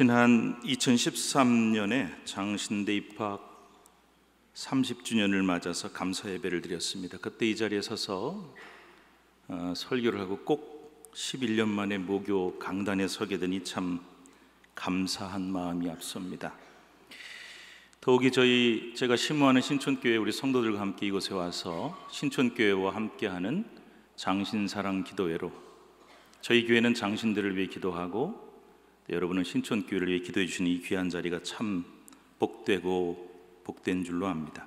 지난 2013년에 장신대 입학 30주년을 맞아서 감사 예배를 드렸습니다. 그때 이 자리에 서서 어, 설교를 하고 꼭 11년 만에 모교 강단에 서게 되니 참 감사한 마음이 앞섭니다. 더욱이 저희 제가 심무하는 신촌교회 우리 성도들과 함께 이곳에 와서 신촌교회와 함께하는 장신사랑 기도회로 저희 교회는 장신들을 위해 기도하고 여러분은 신촌교회를 위해 기도해 주신 이 귀한 자리가 참 복되고 복된 줄로 압니다.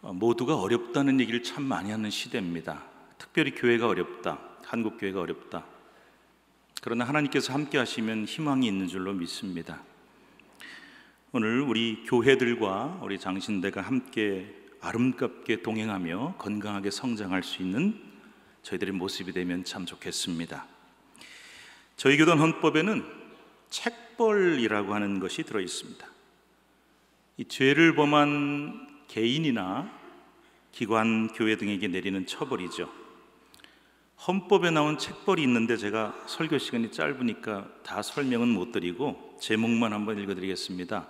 어, 모두가 어렵다는 얘기를 참 많이 하는 시대입니다. 특별히 교회가 어렵다, 한국 교회가 어렵다. 그러나 하나님께서 함께 하시면 희망이 있는 줄로 믿습니다. 오늘 우리 교회들과 우리 장신대가 함께 아름답게 동행하며 건강하게 성장할 수 있는 저희들의 모습이 되면 참 좋겠습니다. 저희 교단 헌법에는 책벌이라고 하는 것이 들어 있습니다. 죄를 범한 개인이나 기관, 교회 등에게 내리는 처벌이죠. 헌법에 나온 책벌이 있는데 제가 설교 시간이 짧으니까 다 설명은 못 드리고 제목만 한번 읽어드리겠습니다.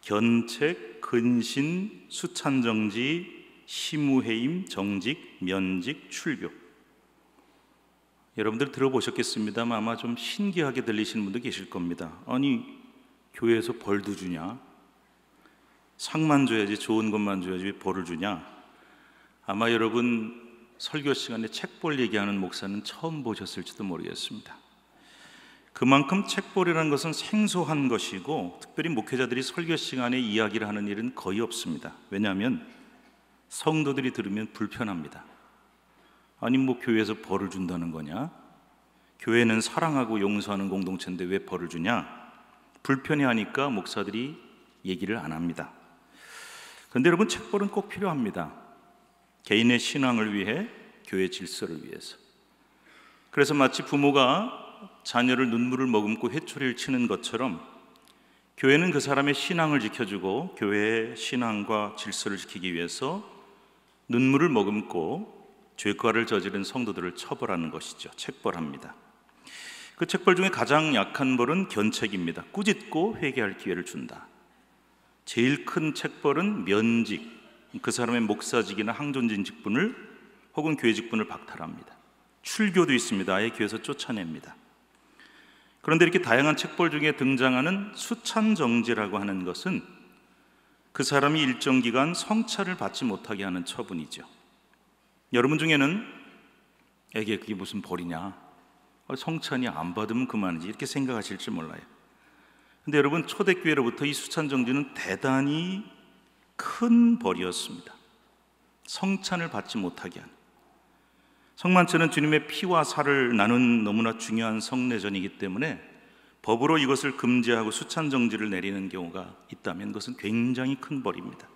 견책, 근신, 수찬정지, 심우해임, 정직, 면직, 출교. 여러분들 들어보셨겠습니다만 아마 좀 신기하게 들리시는 분도 계실 겁니다. 아니 교회에서 벌도 주냐? 상만 줘야지 좋은 것만 줘야지 벌을 주냐? 아마 여러분 설교 시간에 책벌 얘기하는 목사는 처음 보셨을지도 모르겠습니다. 그만큼 책벌이라는 것은 생소한 것이고 특별히 목회자들이 설교 시간에 이야기를 하는 일은 거의 없습니다. 왜냐하면 성도들이 들으면 불편합니다. 아니 뭐 교회에서 벌을 준다는 거냐? 교회는 사랑하고 용서하는 공동체인데 왜 벌을 주냐? 불편해하니까 목사들이 얘기를 안 합니다. 그런데 여러분 책벌은 꼭 필요합니다. 개인의 신앙을 위해 교회 질서를 위해서. 그래서 마치 부모가 자녀를 눈물을 머금고 회초리를 치는 것처럼 교회는 그 사람의 신앙을 지켜주고 교회의 신앙과 질서를 지키기 위해서 눈물을 머금고 죄과를 저지른 성도들을 처벌하는 것이죠. 책벌합니다. 그 책벌 중에 가장 약한 벌은 견책입니다. 꾸짖고 회개할 기회를 준다. 제일 큰 책벌은 면직. 그 사람의 목사직이나 항존진 직분을 혹은 교회 직분을 박탈합니다. 출교도 있습니다. 아예 교회에서 쫓아냅니다. 그런데 이렇게 다양한 책벌 중에 등장하는 수찬 정지라고 하는 것은 그 사람이 일정 기간 성찰을 받지 못하게 하는 처분이죠. 여러분 중에는 애기 그게 무슨 벌이냐? 어, 성찬이 안 받으면 그만이지 이렇게 생각하실지 몰라요. 근데 여러분 초대교회로부터 이 수찬 정지는 대단히 큰 벌이었습니다. 성찬을 받지 못하게 한. 성만찬은 주님의 피와 살을 나눈 너무나 중요한 성례전이기 때문에 법으로 이것을 금지하고 수찬 정지를 내리는 경우가 있다면 그것은 굉장히 큰 벌입니다.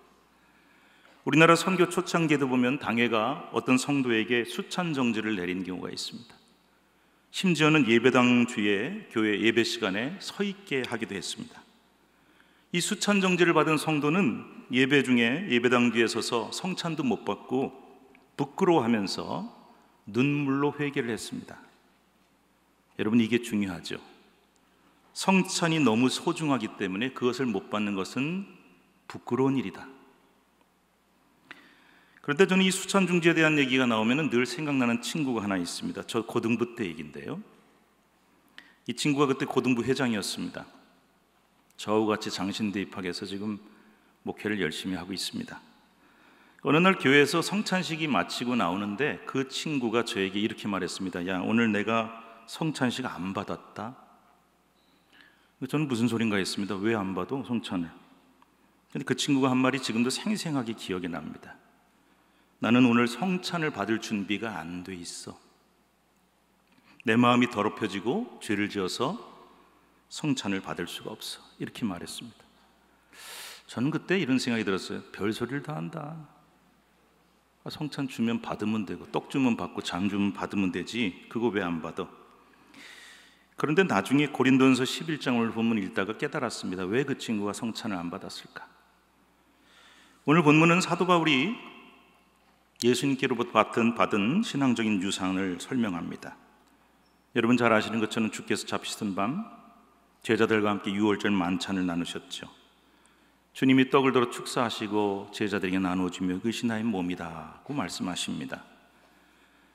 우리나라 선교 초창기에도 보면 당회가 어떤 성도에게 수찬 정지를 내린 경우가 있습니다. 심지어는 예배당 주에 교회 예배 시간에 서 있게 하기도 했습니다. 이 수찬 정지를 받은 성도는 예배 중에 예배당 뒤에 서서 성찬도 못 받고 부끄러워하면서 눈물로 회개를 했습니다. 여러분 이게 중요하죠. 성찬이 너무 소중하기 때문에 그것을 못 받는 것은 부끄러운 일이다. 그런데 저는 이수찬 중지에 대한 얘기가 나오면 늘 생각나는 친구가 하나 있습니다. 저 고등부 때 얘긴데요. 이 친구가 그때 고등부 회장이었습니다. 저하 같이 장신대 입학해서 지금 목회를 열심히 하고 있습니다. 어느 날 교회에서 성찬식이 마치고 나오는데 그 친구가 저에게 이렇게 말했습니다. 야, 오늘 내가 성찬식 안 받았다. 저는 무슨 소린가 했습니다. 왜 안 받아? 성찬을. 근데 그 친구가 한 말이 지금도 생생하게 기억이 납니다. 나는 오늘 성찬을 받을 준비가 안 돼 있어. 내 마음이 더럽혀지고 죄를 지어서 성찬을 받을 수가 없어. 이렇게 말했습니다. 저는 그때 이런 생각이 들었어요. 별소리를 다 한다. 아, 성찬 주면 받으면 되고 떡 주면 받고 장 주면 받으면 되지. 그거 왜 안 받아? 그런데 나중에 고린도전서 11장을 보면 읽다가 깨달았습니다. 왜 그 친구가 성찬을 안 받았을까? 오늘 본문은 사도 바울이 예수님께로부터 받은, 받은 신앙적인 유산을 설명합니다. 여러분 잘 아시는 것처럼 주께서 잡히시던 밤 제자들과 함께 유월절 만찬을 나누셨죠. 주님이 떡을 들어 축사하시고 제자들에게 나누어주며 그시 나의 몸이다고 말씀하십니다.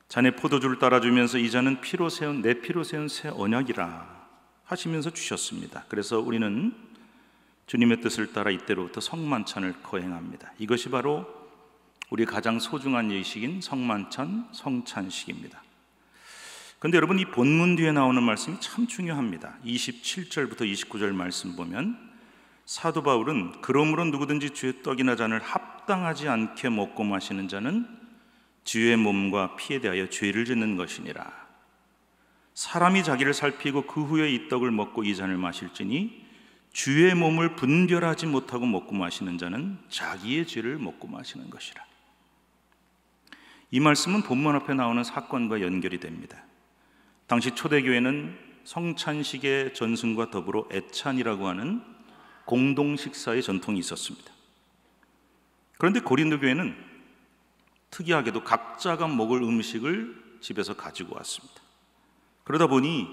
자네 포도주를 따라주면서 이 잔은 피로 세운 내 피로 세운 새 언약이라 하시면서 주셨습니다. 그래서 우리는 주님의 뜻을 따라 이때로부터 성만찬을 거행합니다. 이것이 바로 우리 가장 소중한 예식인 성만찬, 성찬식입니다. 근데 여러분 이 본문 뒤에 나오는 말씀이 참 중요합니다. 27절부터 29절 말씀 보면 사도 바울은 그러므로 누구든지 주의 떡이나 잔을 합당하지 않게 먹고 마시는 자는 주의 몸과 피에 대하여 죄를 짓는 것이니라. 사람이 자기를 살피고 그 후에 이 떡을 먹고 이 잔을 마실지니 주의 몸을 분별하지 못하고 먹고 마시는 자는 자기의 죄를 먹고 마시는 것이라. 이 말씀은 본문 앞에 나오는 사건과 연결이 됩니다. 당시 초대교회는 성찬식의 전승과 더불어 애찬이라고 하는 공동 식사의 전통이 있었습니다. 그런데 고린도 교회는 특이하게도 각자가 먹을 음식을 집에서 가지고 왔습니다. 그러다 보니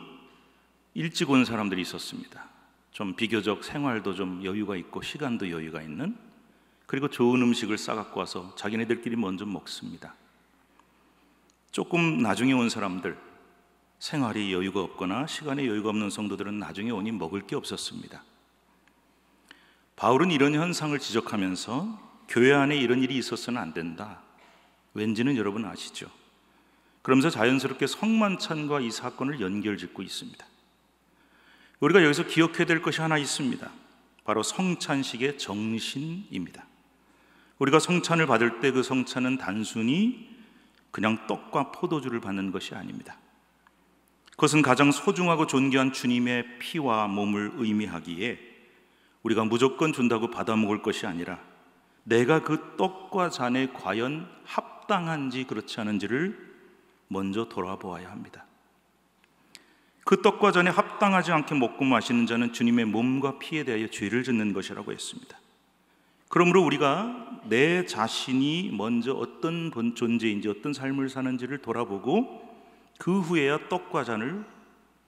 일찍 온 사람들이 있었습니다. 좀 비교적 생활도 좀 여유가 있고 시간도 여유가 있는 그리고 좋은 음식을 싸갖고 와서 자기네들끼리 먼저 먹습니다. 조금 나중에 온 사람들, 생활이 여유가 없거나 시간에 여유가 없는 성도들은 나중에 오니 먹을 게 없었습니다. 바울은 이런 현상을 지적하면서 교회 안에 이런 일이 있어서는 안 된다. 왠지는 여러분 아시죠? 그러면서 자연스럽게 성만찬과 이 사건을 연결 짓고 있습니다. 우리가 여기서 기억해야 될 것이 하나 있습니다. 바로 성찬식의 정신입니다. 우리가 성찬을 받을 때 그 성찬은 단순히 그냥 떡과 포도주를 받는 것이 아닙니다. 그것은 가장 소중하고 존귀한 주님의 피와 몸을 의미하기에 우리가 무조건 준다고 받아먹을 것이 아니라 내가 그 떡과 잔에 과연 합당한지 그렇지 않은지를 먼저 돌아보아야 합니다. 그 떡과 잔에 합당하지 않게 먹고 마시는 자는 주님의 몸과 피에 대하여 죄를 짓는 것이라고 했습니다. 그러므로 우리가 내 자신이 먼저 어떤 존재인지 어떤 삶을 사는지를 돌아보고 그 후에야 떡과 잔을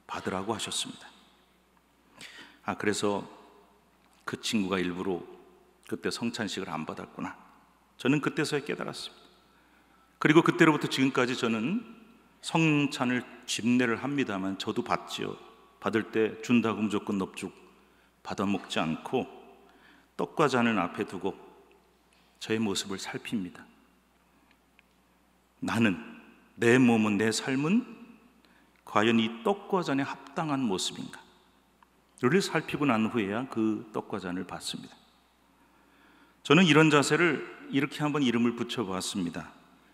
받으라고 하셨습니다. 아, 그래서 그 친구가 일부러 그때 성찬식을 안 받았구나. 저는 그때서야 깨달았습니다. 그리고 그때로부터 지금까지 저는 성찬을 집례를 합니다만 저도 받지요. 받을 때 준다고 무조건 넙죽 받아먹지 않고 떡과 잔을 앞에 두고 저의 모습을 살핍니다. 나는 내 몸은 내 삶은 과연 이 떡과 잔에 합당한 모습인가? 를 살피고 난 후에야 그 떡과 잔을 받습니다. 저는 이런 자세를 이렇게 한번 이름을 붙여보았습니다.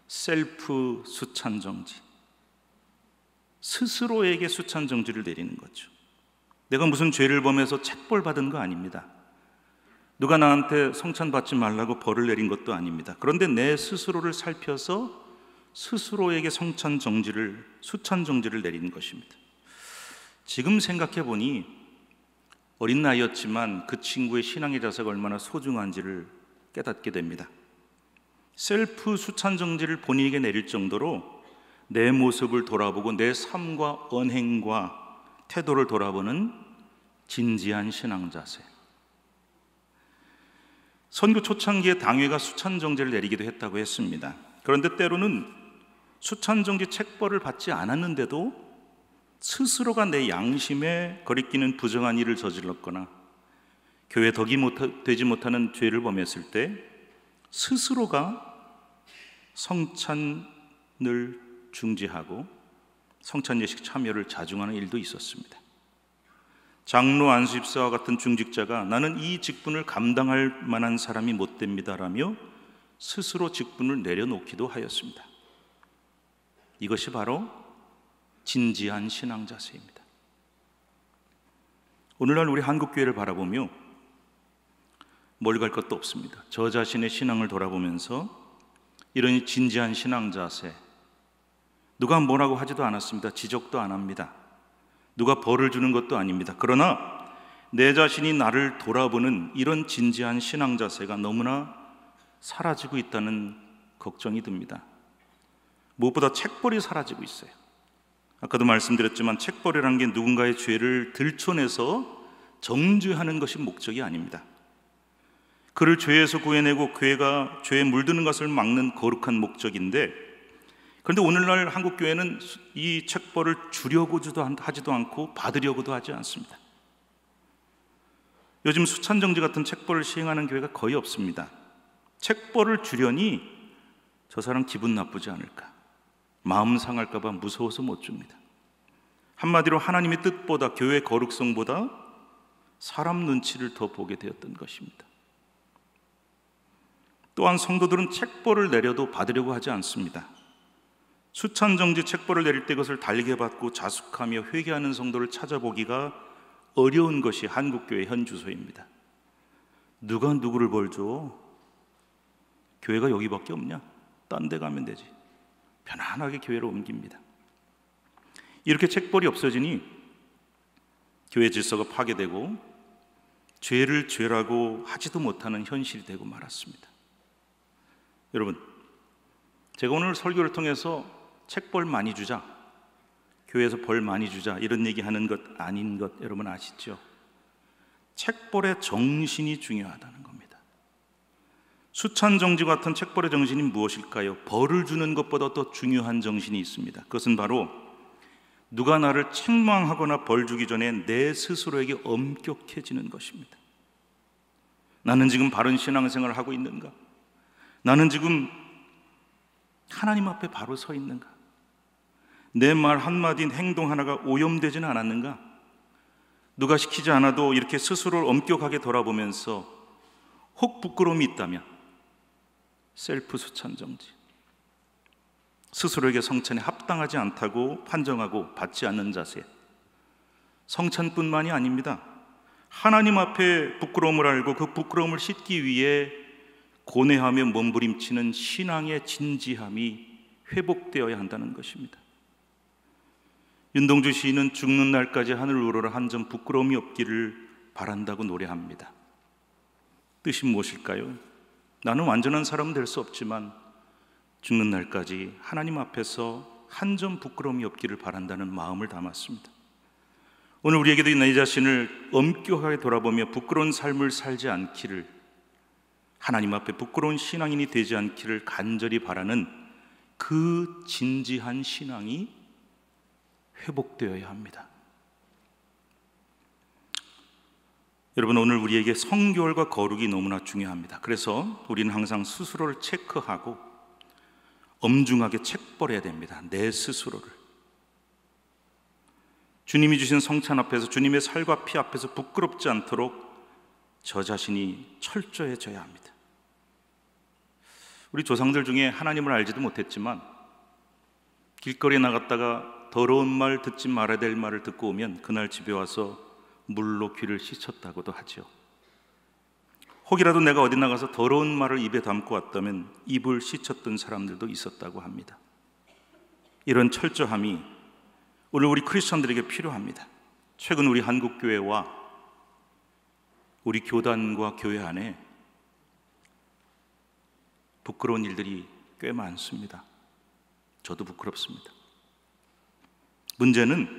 셀프 수찬 정지. 스스로에게 수찬 정지를 내리는 거죠. 내가 무슨 죄를 범해서 책벌 받은 거 아닙니다. 누가 나한테 성찬받지 말라고 벌을 내린 것도 아닙니다. 그런데 내 스스로를 살펴서 스스로에게 성찬 정지를, 수찬 정지를 내린 것입니다. 지금 생각해 보니 어린 나이였지만 그 친구의 신앙의 자세가 얼마나 소중한지를 깨닫게 됩니다. 셀프 수찬 정지를 본인에게 내릴 정도로 내 모습을 돌아보고 내 삶과 언행과 태도를 돌아보는 진지한 신앙 자세. 선교 초창기에 당회가 수찬 정제를 내리기도 했다고 했습니다. 그런데 때로는 수찬 정제 책벌을 받지 않았는데도 스스로가 내 양심에 거리끼는 부정한 일을 저질렀거나 교회 덕이 못, 되지 못하는 죄를 범했을 때 스스로가 성찬을 중지하고 성찬 예식 참여를 자중하는 일도 있었습니다. 장로 안수집사와 같은 중직자가 나는 이 직분을 감당할 만한 사람이 못 됩니다라며 스스로 직분을 내려놓기도 하였습니다. 이것이 바로 진지한 신앙 자세입니다. 오늘날 우리 한국 교회를 바라보며 멀리 갈 것도 없습니다. 저 자신의 신앙을 돌아보면서 이런 진지한 신앙 자세 누가 뭐라고 하지도 않았습니다. 지적도 안 합니다. 누가 벌을 주는 것도 아닙니다. 그러나 내 자신이 나를 돌아보는 이런 진지한 신앙 자세가 너무나 사라지고 있다는 걱정이 듭니다. 무엇보다 책벌이 사라지고 있어요. 아까도 말씀드렸지만 책벌이란게 누군가의 죄를 들춰내서 정죄하는 것이 목적이 아닙니다. 그를 죄에서 구해내고 교가 죄에 물드는 것을 막는 거룩한 목적인데 그런데 오늘날 한국 교회는 이 책벌을 주려고 하지도 않고 받으려고도 하지 않습니다. 요즘 수찬 정지 같은 책벌을 시행하는 교회가 거의 없습니다. 책벌을 주려니 저 사람 기분 나쁘지 않을까? 마음 상할까봐 무서워서 못 줍니다. 한마디로 하나님의 뜻보다 교회 거룩성보다 사람 눈치를 더 보게 되었던 것입니다. 또한 성도들은 책벌을 내려도 받으려고 하지 않습니다. 수천 정지 책벌을 내릴 때 그것을 달게 받고 자숙하며 회개하는 성도를 찾아보기가 어려운 것이 한국교회 현 주소입니다. 누가 누구를 벌죠? 교회가 여기밖에 없냐? 딴 데 가면 되지. 편안하게 교회로 옮깁니다. 이렇게 책벌이 없어지니 교회 질서가 파괴되고 죄를 죄라고 하지도 못하는 현실이 되고 말았습니다. 여러분, 제가 오늘 설교를 통해서 책벌 많이 주자. 교회에서 벌 많이 주자. 이런 얘기 하는 것 아닌 것 여러분 아시죠? 책벌의 정신이 중요하다는 겁니다. 수찬 정지 같은 책벌의 정신이 무엇일까요? 벌을 주는 것보다 더 중요한 정신이 있습니다. 그것은 바로 누가 나를 책망하거나 벌 주기 전에 내 스스로에게 엄격해지는 것입니다. 나는 지금 바른 신앙생활을 하고 있는가? 나는 지금 하나님 앞에 바로 서 있는가? 내말 한마디인 행동 하나가 오염되지는 않았는가? 누가 시키지 않아도 이렇게 스스로를 엄격하게 돌아보면서 혹 부끄러움이 있다면 셀프 수천 정지. 스스로에게 성찬에 합당하지 않다고 판정하고 받지 않는 자세. 성찬뿐만이 아닙니다. 하나님 앞에 부끄러움을 알고 그 부끄러움을 씻기 위해 고뇌하며 몸부림치는 신앙의 진지함이 회복되어야 한다는 것입니다. 윤동주 시인은 죽는 날까지 하늘을 우러러 한 점 부끄러움이 없기를 바란다고 노래합니다. 뜻이 무엇일까요? 나는 완전한 사람될수 없지만 죽는 날까지 하나님 앞에서 한 점 부끄러움이 없기를 바란다는 마음을 담았습니다. 오늘 우리에게도 내 자신을 엄격하게 돌아보며 부끄러운 삶을 살지 않기를 하나님 앞에 부끄러운 신앙인이 되지 않기를 간절히 바라는 그 진지한 신앙이 회복되어야 합니다. 여러분 오늘 우리에게 성결과 거룩이 너무나 중요합니다. 그래서 우리는 항상 스스로를 체크하고 엄중하게 책벌해야 됩니다. 내 스스로를. 주님이 주신 성찬 앞에서 주님의 살과 피 앞에서 부끄럽지 않도록 저 자신이 철저해져야 합니다. 우리 조상들 중에 하나님을 알지도 못했지만 길거리에 나갔다가 더러운 말 듣지 말아야 될 말을 듣고 오면 그날 집에 와서 물로 귀를 씻었다고도 하지요. 혹이라도 내가 어디 나가서 더러운 말을 입에 담고 왔다면 입을 씻었던 사람들도 있었다고 합니다. 이런 철저함이 오늘 우리 크리스천들에게 필요합니다. 최근 우리 한국 교회와 우리 교단과 교회 안에 부끄러운 일들이 꽤 많습니다. 저도 부끄럽습니다. 문제는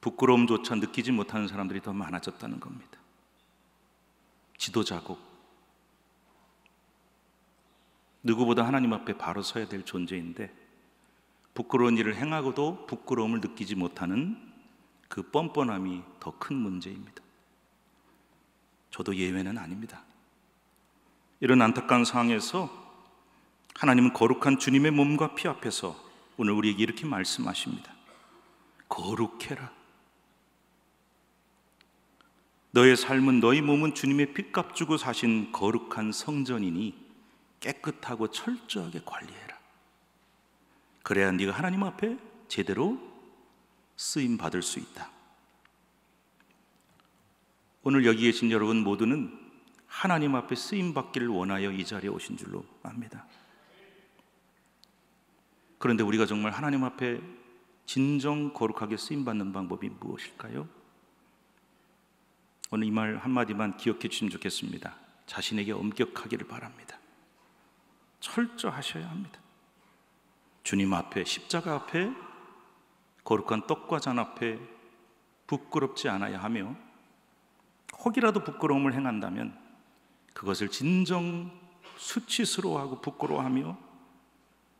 부끄러움조차 느끼지 못하는 사람들이 더 많아졌다는 겁니다. 지도자고 누구보다 하나님 앞에 바로 서야 될 존재인데 부끄러운 일을 행하고도 부끄러움을 느끼지 못하는 그 뻔뻔함이 더 큰 문제입니다. 저도 예외는 아닙니다. 이런 안타까운 상황에서 하나님은 거룩한 주님의 몸과 피 앞에서 오늘 우리에게 이렇게 말씀하십니다. 거룩해라. 너의 삶은 너희 몸은 주님의 핏값 주고 사신 거룩한 성전이니 깨끗하고 철저하게 관리해라. 그래야 네가 하나님 앞에 제대로 쓰임 받을 수 있다. 오늘 여기 계신 여러분 모두는 하나님 앞에 쓰임 받기를 원하여 이 자리에 오신 줄로 압니다. 그런데 우리가 정말 하나님 앞에 진정 거룩하게 쓰임 받는 방법이 무엇일까요? 오늘 이 말 한마디만 기억해 주시면 좋겠습니다. 자신에게 엄격하기를 바랍니다. 철저하셔야 합니다. 주님 앞에 십자가 앞에 거룩한 떡과 잔 앞에 부끄럽지 않아야 하며 혹이라도 부끄러움을 행한다면 그것을 진정 수치스러워하고 부끄러워하며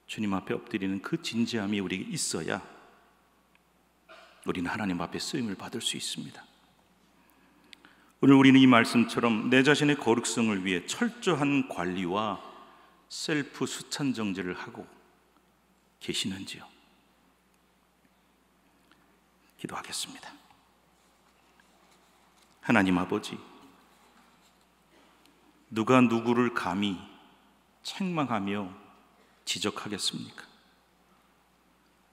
주님 앞에 엎드리는 그 진지함이 우리에게 있어야 우리는 하나님 앞에 쓰임을 받을 수 있습니다. 오늘 우리는 이 말씀처럼 내 자신의 거룩성을 위해 철저한 관리와 셀프 수찬 정제를 하고 계시는지요? 기도하겠습니다. 하나님 아버지, 누가 누구를 감히 책망하며 지적하겠습니까?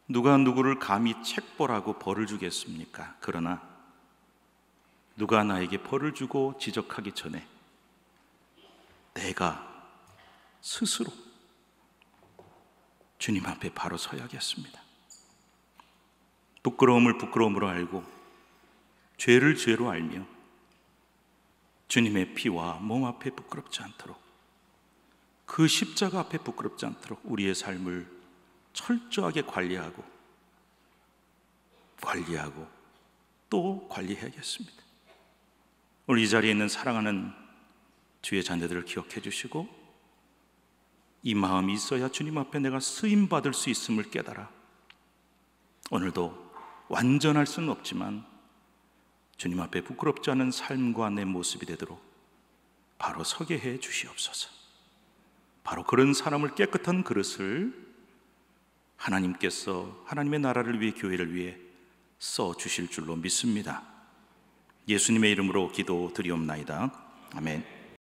누가 누구를 감히 책벌하고 벌을 주겠습니까? 그러나 누가 나에게 벌을 주고 지적하기 전에 내가 스스로 주님 앞에 바로 서야겠습니다. 부끄러움을 부끄러움으로 알고 죄를 죄로 알며 주님의 피와 몸 앞에 부끄럽지 않도록 그 십자가 앞에 부끄럽지 않도록 우리의 삶을 철저하게 관리하고 관리하고 또 관리해야겠습니다. 오늘 이 자리에 있는 사랑하는 주의 자녀들을 기억해 주시고 이 마음이 있어야 주님 앞에 내가 쓰임 받을 수 있음을 깨달아 오늘도 완전할 수는 없지만 주님 앞에 부끄럽지 않은 삶과 내 모습이 되도록 바로 서게 해 주시옵소서. 바로 그런 사람을 깨끗한 그릇을 하나님께서 하나님의 나라를 위해 교회를 위해 써 주실 줄로 믿습니다. 예수님의 이름으로 기도드리옵나이다. 아멘.